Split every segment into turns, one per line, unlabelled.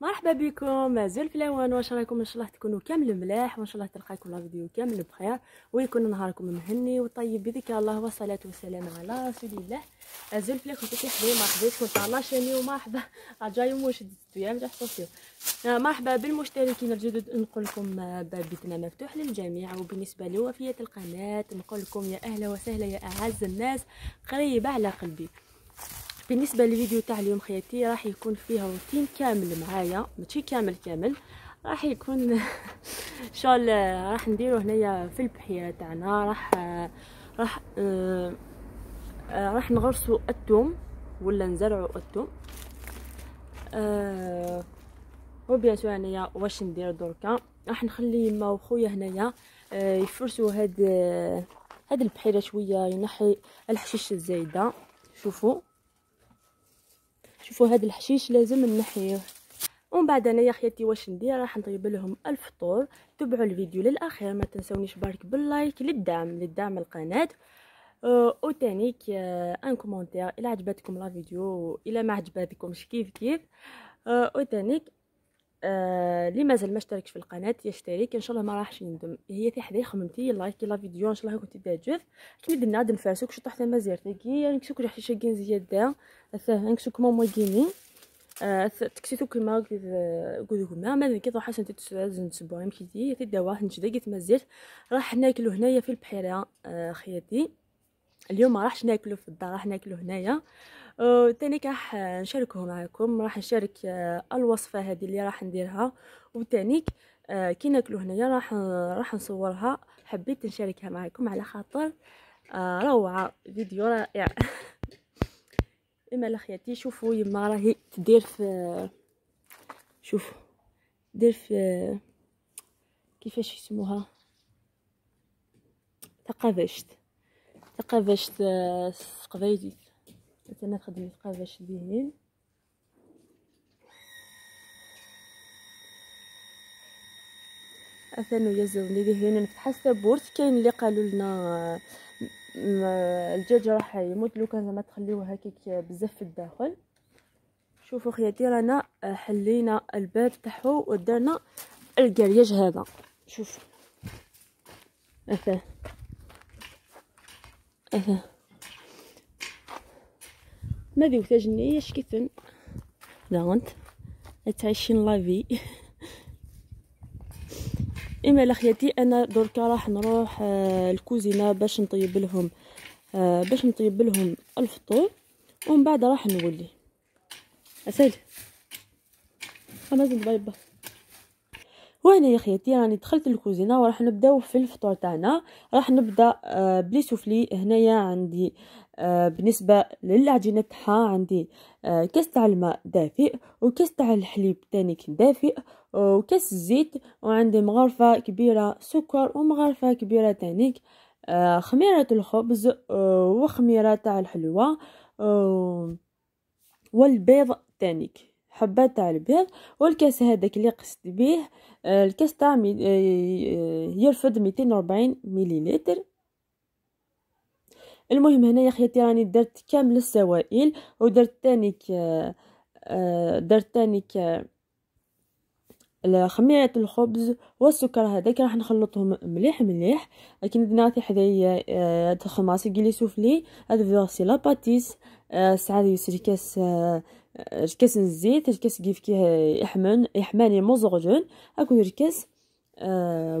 مرحبا بكم مازال في الاوان واش رايكم ان شاء الله تكونوا كامل ملاح وان شاء الله تلقاكم لا فيديو كامل بخير ويكون نهاركم مهني وطيب بذكر الله والصلاه والسلام على رسول الله مازال في الاخوه كي مرحبا بكم تاع لاشيني ومرحبا جاي يوم واش دوام مرحبا بالمشتركين الجدد نقول لكم آه، باب بيتنا مفتوح للجميع وبالنسبه لوفيه القناه نقول لكم يا اهلا وسهلا يا اعز الناس قريبه على قلبي بالنسبه للفيديو تاع اليوم خياتي راح يكون فيها روتين كامل معايا ماشي كامل كامل راح يكون شغل راح نديرو هنايا في البحيره تاعنا راح راح راح نغرسو الثوم ولا نزرعو الثوم آه وبيان سو هنايا واش ندير دركا راح نخلي ما وخويا هنايا آه يفرسوا هاد هاد البحيره شويه ينحي الحشيش الزايده شوفوا شوفوا هذا الحشيش لازم نحيه ومن بعد انا يا خياتي واش ندير راح نطيب لهم الفطور تبعوا الفيديو للاخير ما تنسونيش بارك باللايك للدعم للدعم القناه أه تانيك أه ان كومونتير الى عجبتكم لا فيديو الى ما عجبتكمش كيف كيف أه تانيك آه مازال ما اشتركش في القناه يشترك ان شاء الله ما راحش يندم هي في حدا خممتي لايكي لا فيديو ان شاء الله كنت تعجب كي درنا نادم فاسوك شو تحت مازيرتك يعني كسوك ريحتي شاكين زياده ثانك سوك ماما جيني آه تكسيتو الماء قلت آه، ما مازال كي روح حسن نتسبوها تسبوعين كي تي تداواه نشدا كي تمازيت راح ناكلو هنايا في البحيره آه، خياتي اليوم ما راحش ناكله في الدار راح ناكله هنايا أه، تاني راح آه، نشاركه معكم راح نشارك آه، الوصفه هذه اللي راح نديرها وتانيك كي ناكلو هنايا راح راح نصورها حبيت نشاركها معكم على خاطر روعه فيديو رائع اما لخياتي شوفوا يما راهي تدير في شوف دير في كيفاش يسموها تقافشت تقافاش تقبايديت انا خدمت قافاش دينين اثنوا يا زوني هنا نفتح السبورت كاين اللي قالوا لنا الدجاج راح يموت لو كان زعما تخليوه هكاك بزاف في الداخل شوفوا خياتي رانا حلينا الباب تاعو ودرنا الكرياج هذا شوفوا مثلا ماذا وتاجني اش كيتن داونت تعيشين لافي اما لخياتي انا دركا راح نروح آه، الكوزينه باش نطيب لهم آه، باش نطيب لهم الفطور ومن بعد راح نولي اسال انا زين باي باي وهنا يا خياتي راني دخلت الكوزينه وراح نبداو في الفطور تاعنا راح نبدا آه، بلي سوفلي هنايا عندي آه، بالنسبه للعجينه تاعها عندي آه، كاس تاع الماء دافئ وكاس تاع الحليب تاني دافئ وكاس الزيت وعندي مغرفه كبيره سكر ومغرفه كبيره تانيك خميره الخبز وخميره تاع الحلوى والبيض تانيك حبات تاع البيض والكاس هذاك اللي قست بيه آه، الكاس تاع يرفض 240 مليلتر المهم هنا يا خياتي راني درت كامل السوائل ودرت تانيك آه، آه، درت تانيك خميرة الخبز والسكر هذاك راح نخلطهم مليح مليح لكن بناتي حذايا آه، تدخل مع سيكي سوفلي هذا سي لاباتيس باتيس آه، سعاد يسري كاس آه، كاس الزيت كاس كيف كي يحمن يحماني مزغجن اكو ركاس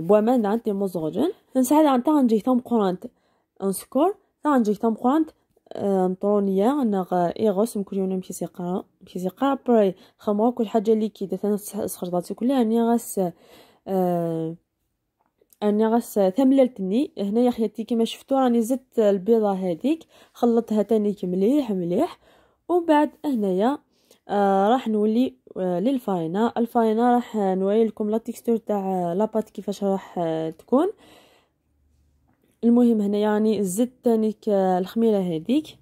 بوامان عندي مزغجن نساعد عن تاع نجي قرانت انسكور تاع نجي قرانت نطرونيا انا ايغوس مكليونا مشي سيقرا مشي سيقرا براي خمرو كل حاجه اللي كي دات انا سخرطاتي كلها اني يعني غاس آه اني يعني غاس هنا هنايا خياتي كيما شفتو راني زدت البيضه هذيك خلطتها تاني مليح مليح وبعد هنايا آه راح نولي آه للفاينه الفاينه راح نوري لكم لا تيكستور تاع آه، لاباط كيفاش راح آه، تكون آه المهم هنا يعني زدت تاني الخميره هذيك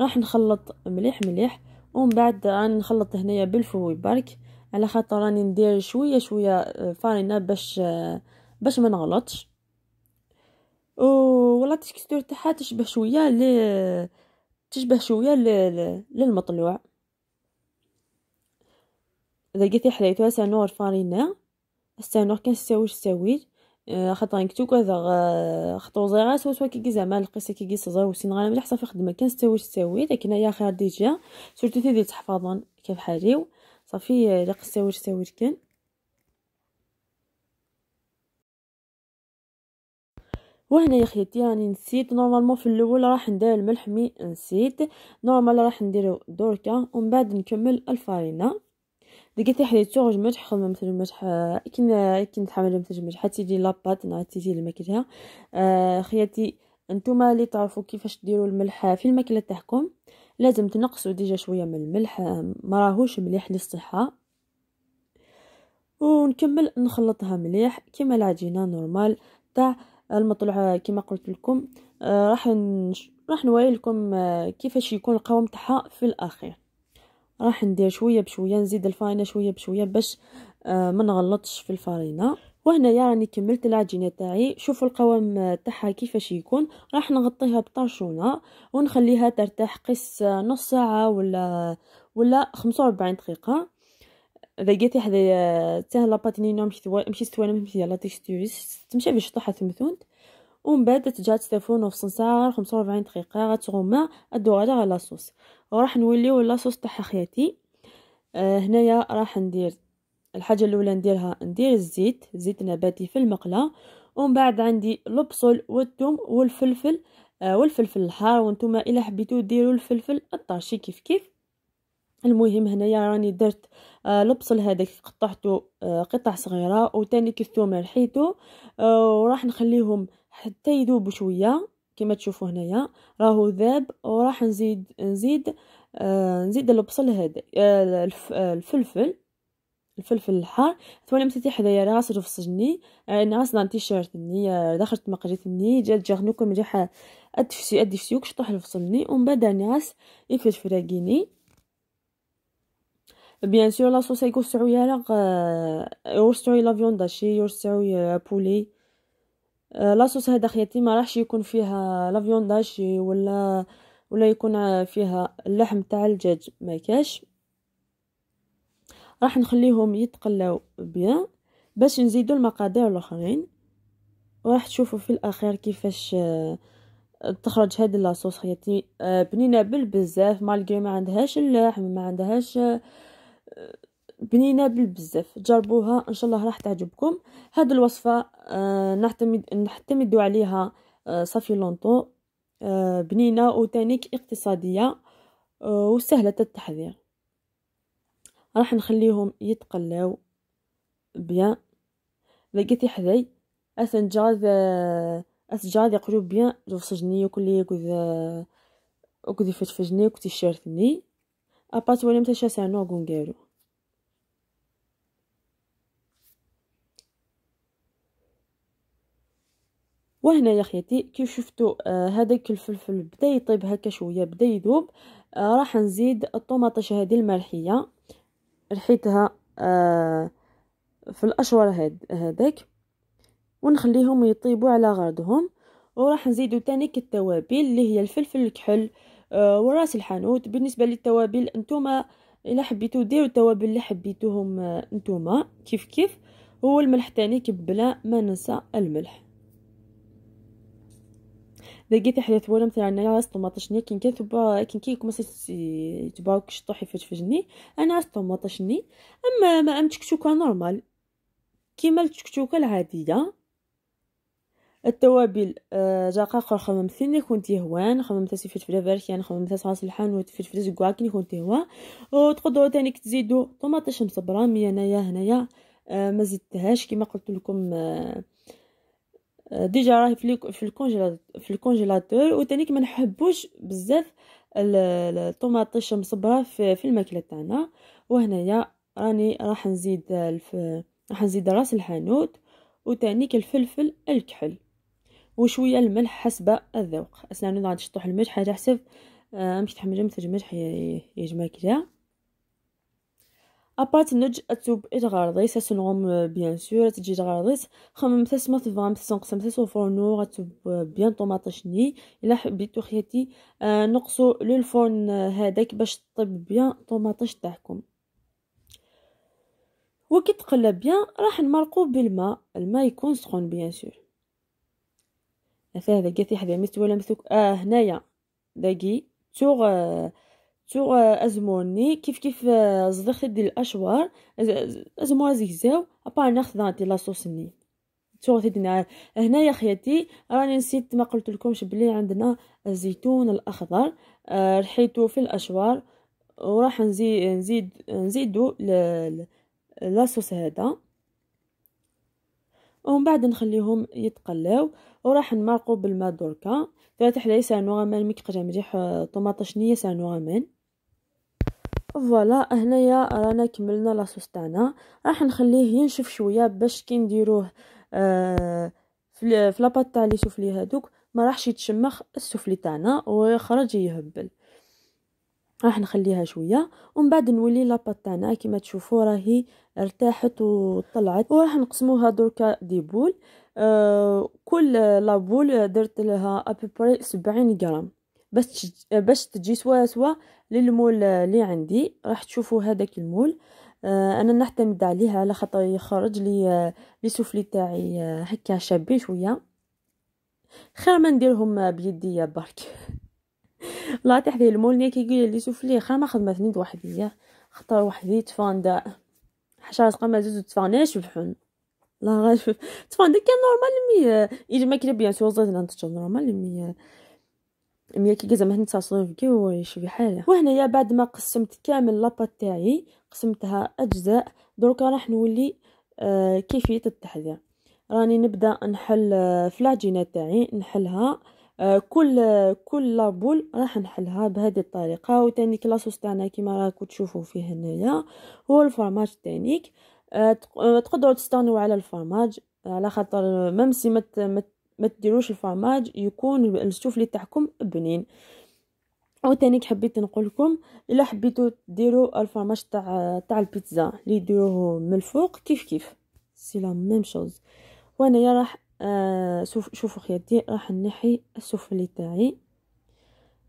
راح نخلط مليح مليح ومن بعد راني نخلط هنايا بالفوي برك على خاطر راني ندير شويه شويه آه، فارينه باش آه، باش ما نغلطش ولا تكستور تاعها تشبه شويه ل تشبه شويه ل... للمطلوع اذا لقيتي حليتوها سانور فارينه السانور كان ساويش ساوي آه، خاطر نكتو كذا آه، خطو زيغا سوا سوا كيكي زعما القصه كيكي صغير وسين غانا مليح صافي خدمه كان ستاوي تساوي لكن هيا خير ديجا سورتو تيدي تحفظن كيف حاليو صافي آه، لا قساوي تساوي كان وهنا يا خيتي راني يعني نسيت نورمالمون في الاول راح ندير الملح مي نسيت نورمال راح نديرو دركا ومن بعد نكمل الفارينه لقيت روحي تور جو خدمة مثل المدح كنا كنا نتحمل مثل المدح حتى تيجي لاباط نعاد تيجي الماكلة آه خياتي انتوما اللي تعرفوا كيفاش ديروا الملح في الماكله تاعكم لازم تنقصوا ديجا شويه من الملح ما راهوش مليح للصحه ونكمل نخلطها مليح كما العجينه نورمال تاع المطلوع آه، كما قلت لكم آه، راح نش... راح نوري لكم آه، كيفاش يكون القوام تاعها في الاخير راح ندير شويه بشويه نزيد الفرينه شويه بشويه باش آه، ما نغلطش في الفارينه وهنايا راني كملت العجينه تاعي شوفوا القوام تاعها كيفاش يكون راح نغطيها بطاشونه ونخليها ترتاح قس آه، نص ساعه ولا ولا 45 دقيقه لقيت حدا آه، تاه لاباتيني مشي مشي ستوانه مشي يلا تيكستوريس تمشي باش طاحت مثونت ومن بعد تجات تفون في صنصار 45 دقيقه غتغمى ادو غدا على لاصوص وراح نوليو لاصوص تاع خياتي آه، هنايا راح ندير الحاجه الاولى نديرها ندير الزيت زيت نباتي في المقله ومن بعد عندي لبصل والثوم والفلفل آه، والفلفل الحار وانتم الا حبيتو ديروا الفلفل الطاشي كيف كيف المهم هنايا راني درت آه البصل هذاك قطعته آه، قطع صغيره كيف الثوم رحيته وراح نخليهم حتى يذوب شويه كما تشوفوا هنايا راهو ذاب وراح نزيد نزيد آه نزيد البصل هذا آه, آه، الفلفل الفلفل الحار تولي مسيتي حدايا راسر في سجني آه، ناس دان تيشيرت ني آه، دخلت مقريت ني جات جغنوكم مليحة ادفسي ادفسيوك شطوح الفصلني ومن بعد ناس يفرد فراقيني بيان سور لاصوص صوص يكون راه راغ يورسعوي لا فيوند داشي يورسعوي بولي آه، لاصوص هذا خياتي ما راحش يكون فيها لافيون داشي ولا ولا يكون فيها اللحم تاع الدجاج ما كاش راح نخليهم يتقلاو بيان باش نزيدو المقادير الاخرين وراح تشوفوا في الاخير كيفاش آه، تخرج هاد لاصوص خياتي آه، بنينه بالبزاف مالغي ما عندهاش اللحم ما عندهاش بنينه بالبزاف جربوها ان شاء الله راح تعجبكم هاد الوصفه آه، نعتمد نعتمد عليها آه، صافي لونطو آه، بنينه وتانيك اقتصاديه وسهله التحضير راح نخليهم يتقلاو بيان لقيتي حذاي اسنجاز اسجاد يقرو بيان جو سجني وكلي كذ وكذ فجفجني وكتي شارتني ابات متشاسع نوغون غونغيرو وهنا يا خياتي كي شفتوا آه، هذاك الفلفل بدا يطيب هكا شويه بدا يذوب آه، راح نزيد الطوماطيش هذه الملحيه رحيتها آه، في الاشوار هذاك ونخليهم يطيبوا على غرضهم وراح نزيدو تاني التوابل اللي هي الفلفل الكحل وراس الحانوت بالنسبه للتوابل انتوما الا حبيتو ديروا التوابل اللي حبيتوهم نتوما كيف كيف هو الملح تاني بلا ما ننسى الملح لقيت حياة ولا مثلا انا راس طماطشني كي كان تبا كي كي كما تبا كشطوحي فجفجني انا راس طماطشني اما ما ام تكتوكه نورمال كيما التشكتوكا العاديه التوابل آه خر خمم ثني كنتي هوان خمم تاسي فلفله يعني خمم تاس راس الحان فلفله زكوا كي كنت هوا وتقدروا تاني تزيدوا طماطش مصبره مي انايا هنايا آه ما زدتهاش كما قلت لكم آه ديجا راه في الكونجيلاتور في الكونجيلاتور وتانيك ما نحبوش بزاف الطوماطيش مصبره في, في الماكله تاعنا وهنايا راني راح نزيد الف... راح نزيد راس الحانوت وتانيك الفلفل الكحل وشويه الملح حسب الذوق اصلا نضع تشطح نشطح الملح حاجه حسب امشي آه، مش تحمل جمت الملح يجمع كده ابارت نج اتوب اي تغرضيس اسنغم بيان سور تجي تغرضيس خمم تسمى تبغام تسنقسم تسو فورنو اتوب بيان طوماطشني الا حبيتو خياتي آه نقصو للفرن هذاك باش طيب بيان طوماطش تاعكم وكي تقلب بيان راح نمرقو بالماء الماء يكون سخون بيان سور هذا قاتي حدا مستوى لمسوك اه هنايا داقي تور آه تو ازموني كيف كيف آه، زدخت ديال الاشوار آه، ازمور زيكزاو ابا ناخذ لاصوص مني تورثي دينا آه، هنايا خياتي راني نسيت ما قلت لكمش بلي عندنا الزيتون الاخضر رحيتو في الاشوار وراح نزي نزيد نزيدو لاصوص هذا ومن بعد نخليهم يتقلاو وراح نمرقو بالماء دركا فاتح حلايس سانوغامان مي كقجا مليح طوماطش نيه غامان فوالا هنايا رانا كملنا لاصوص تاعنا راح نخليه ينشف شويه باش كي نديروه آه في لاباط تاع لي سوفلي هادوك ما راحش يتشمخ السوفلي تاعنا ويخرج يهبل راح نخليها شويه ومن بعد نولي لاباط تاعنا كيما تشوفوا راهي ارتاحت وطلعت وراح نقسموها دركا دي بول آه كل لابول درت لها ابيبري 70 غرام باش باش تجي سوا سوا للمول اللي عندي راح تشوفوا هذاك المول آه، انا نعتمد عليه على خاطر يخرج لي آه، لي سوفلي تاعي آه، هكا شابي شويه خير ما نديرهم بيدي برك لا تحدي المول كي يقول لي سوفلي خير ما خدمتني وحدي خطر وحدي تفاندا حشرة قام زوز تفاناش بحن لا غير تفاندا كان نورمال مي يجي ما كي بيان سور زاد نورمال مي ميا كي زعما ما نتصلوا كي ويش في حاله وهنايا بعد ما قسمت كامل لاباط تاعي قسمتها اجزاء دروكا راح نولي آه كيفيه التحذير راني نبدا نحل آه، فلاجينا تاعي نحلها آه كل كل لابول راح نحلها بهذه الطريقه وتانيك كلاصوص تاعنا كيما راكو تشوفوا فيه هنايا هو الفرماج تانيك آه, آه، تقدروا تستغنوا على الفرماج على خاطر ميم سي مت مت ما تديروش الفرماج يكون السوفلي تاعكم بنين وتانيك حبيت نقول لكم الا حبيتو ديروا الفرماج تاع تاع البيتزا اللي ديروه من الفوق كيف كيف سي لا ميم شوز وانايا راح آه شوفو شوفوا خياتي راح نحي السفلي تاعي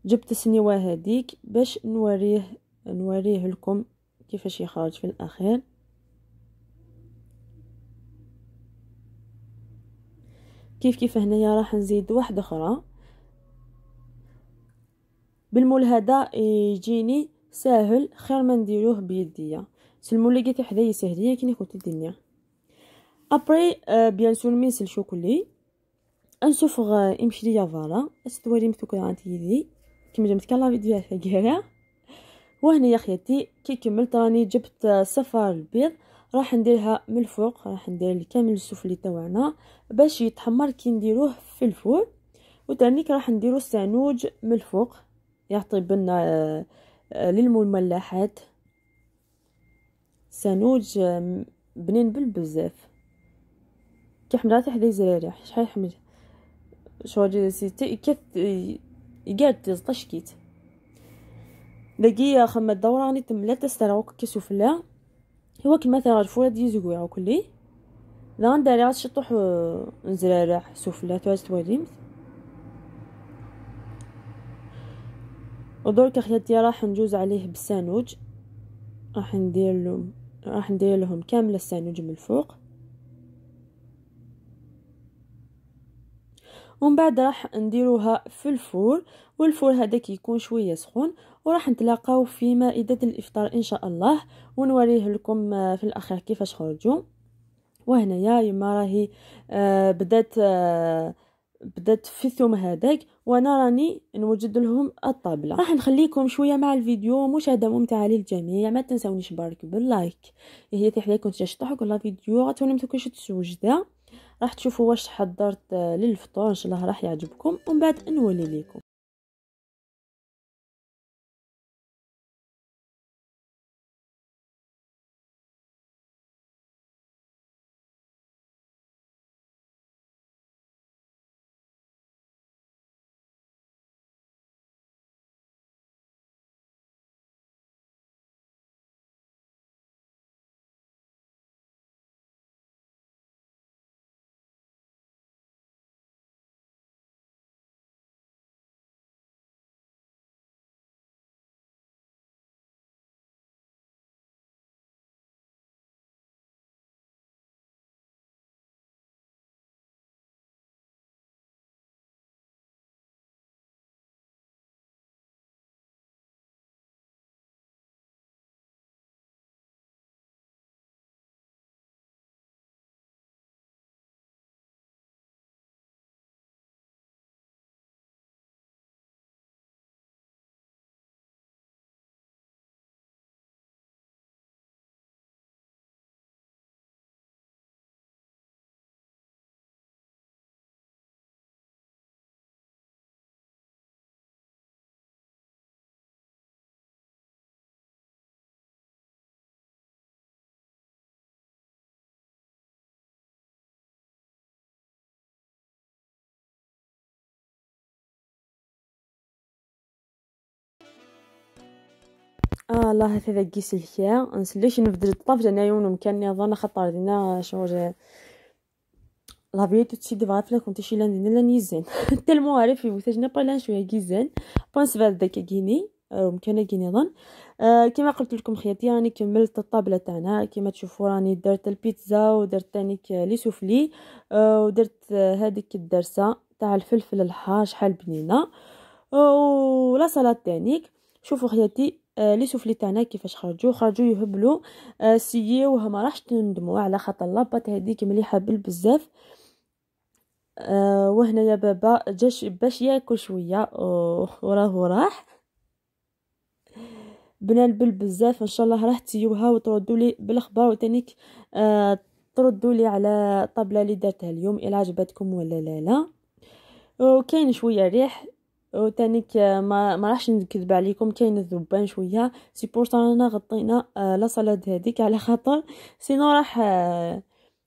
جبت السنيوه هذيك باش نوريه نوريه لكم كيفاش يخرج في الاخير كيف كيف هنايا راح نزيد واحدة أخرى بالمول هذا يجيني ساهل خير ما نديروه بيديا سلمو اللي قلت حدايا سهلية كي كنت الدنيا ابري بيان سور مين سلشو كلي انسوفغ يمشي ليا فالا استوالي مثوكرا عند يدي كيما جمت كان فيديو تاع كيرا وهنا يا خياتي كي كملت راني جبت آه، صفار البيض راح نديرها من الفوق راح ندير كامل السفلي تاعنا باش يتحمر كي نديروه في الفول وتانيك راح نديرو السانوج من الفوق يعطي بنا آه، للمملحات سانوج آه، بنين بالبزاف كي حمرات حدا زراري شحال حمل شواجي سيتي كيف يقعد تزطش كيت دقيقة خمة دورة راني تملات استراوك كسفلة هو كما تعرفوا هاد يزويع وكلي لان غنداري غاد شطوح آه، نزرارح سفلات وهاد تواليمت ودرك خياتي راح نجوز عليه بالسانوج راح ندير لهم راح ندير لهم كامل السانوج من الفوق ومن بعد راح نديروها في الفور والفور هذا كيكون شويه سخون وراح نتلاقاو في مائدة الإفطار إن شاء الله ونوريه لكم آه، في الأخير كيفاش خرجوا وهنايا يما راهي آه، بدات آه، بدات في الثوم هذاك وانا راني نوجد لهم الطابله راح نخليكم شويه مع الفيديو مشاهده ممتعه للجميع ما تنساونيش برك باللايك هي تحليكم تشطحك ولا فيديو غتولي تكونش تسوجده راح تشوفوا واش حضرت للفطور ان شاء الله راح يعجبكم ومن بعد نولي لكم اه الله قيس سلكيا نسليش نبدل الطاف جانا يوم مكان نظن خطر دينا جا لا فيتو تسي دي فغات لا كنت شي لان دينا لان يزين تلمو عارف في وتاجنا بلان شويه كيزان بونس فال داك كيني آه، مكان كيني ظن آه كيما قلت لكم خياتي راني كملت الطابله تاعنا كيما تشوفوا راني درت البيتزا ودرت تانيك لي سوفلي آه ودرت هذيك الدرسه تاع الفلفل الحار شحال بنينه آه، ولا سلطه تانيك شوفوا خياتي آه، لي سوفلي تاعنا كيفاش خرجوا خرجوا يهبلوا آه، سيوه ما راحش تندموا على خاطر لاباط هذيك مليحه بالبزاف آه، وهنايا بابا جاش باش ياكل شويه وراه راح بنا البل بزاف ان شاء الله راه تيوها وتردوا لي بالاخبار وتانيك آه تردوا لي على طبلة اللي درتها اليوم الى عجبتكم ولا لا لا وكاين شويه ريح وتانيك آه، ما ما راحش نكذب عليكم كاين الذبان شويه سي انا غطينا آه، لا صلاد هذيك على خاطر سينو راح آه،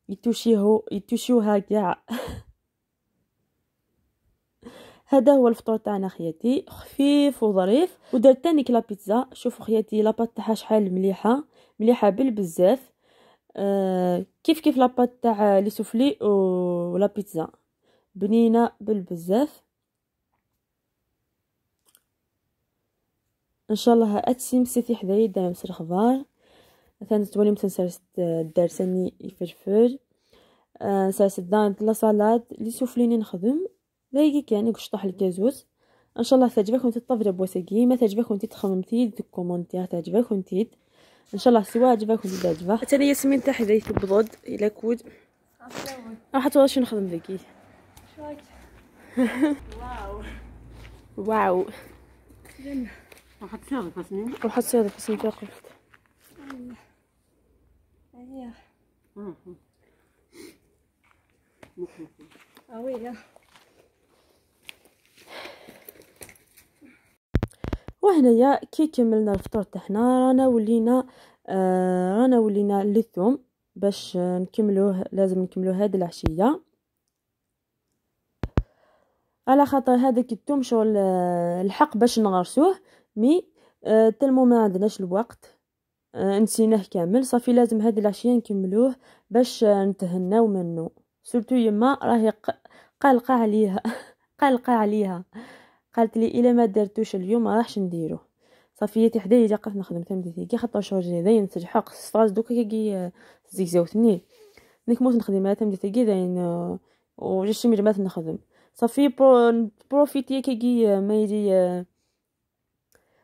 يتوشيهو يتوشيوها كاع هذا هو الفطور تاعنا خياتي خفيف وظريف ودرت تانيك لا بيتزا شوفوا خياتي لاباط تاعها شحال مليحه مليحه بالبزاف كيف كيف كيف لاباط تاع لي سوفلي ولا بيتزا بنينه بالبزاف ان شاء الله اتسم سيتي حدايا دامس الخضار ثاني تولي متنسرس الدار ثاني يفرفر آه سارس الدانت لا صالاد لي سوفليني نخدم لايقيك يعني قشطح الكازوس ان شاء الله تعجبك وانت تطفر بوسقي ما تعجبك وانت تخممتي كومونتير تعجبك وانت ان شاء الله سوا عجبك وانت تعجبك ثاني ياسمين تاع حدايا تبضض الى كود راح تولي شنو نخدم ذكي واو واو جنة راح تصير الفسنين راح تصير الفسنين توقفت ايوه وهنا أيوه. وهنايا كي كملنا الفطور تاعنا رانا ولينا آه رانا ولينا للثوم باش نكملوه لازم نكملوه هذه العشيه على خاطر هذاك الثوم شغل آه، الحق باش نغرسوه مي آه تلمو ما عندناش الوقت آه نسيناه كامل صافي لازم هاد العشيه نكملوه باش آه نتهناو منه سورتو يما راهي قلقه عليها قلقه عليها قالت لي الا ما درتوش اليوم ما راحش نديرو صافي تي حدايا جا قف نخدم تمديتي كي خطا شهور جديدين نسجحق ستاج دوكا كي آه، زيكزاوتني نكملت نخدم على تمديتي كي داين آه، وجيش شي نخدم صافي برو بروفيتي كي آه، ما يجي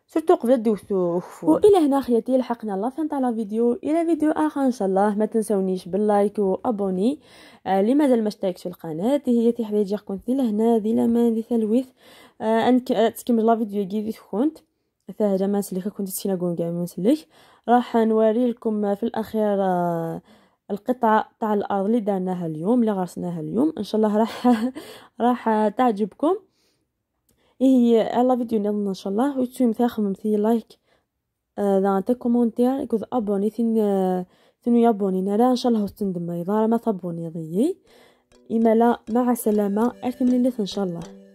سورتو قبل دوزتو والى هنا خياتي لحقنا لا فين تاع لا فيديو الى فيديو اخر ان شاء الله ما تنسونيش باللايك وابوني آه اللي مازال ما اشتركش في القناه هي تحديجه كنت لهنا دي لما دي ثلويث آه انك آه، تكمل لا فيديو كي كنت فهذا ما نسلك كنت تشينا كاع ما نسلك راح نوري لكم في الاخير آه، القطعه تاع الارض اللي درناها اليوم اللي غرسناها اليوم ان شاء الله راح راح تعجبكم إيه، هي على فيديو نضنا ان شاء الله وتسوي مثاخ مثي لايك آه، اذا انت كومونتير كوز ابوني ثين آه، ثين يابوني نرى ان شاء الله تندم اذا ما تابوني ضيي اما لا مع السلامه ارثم ان شاء الله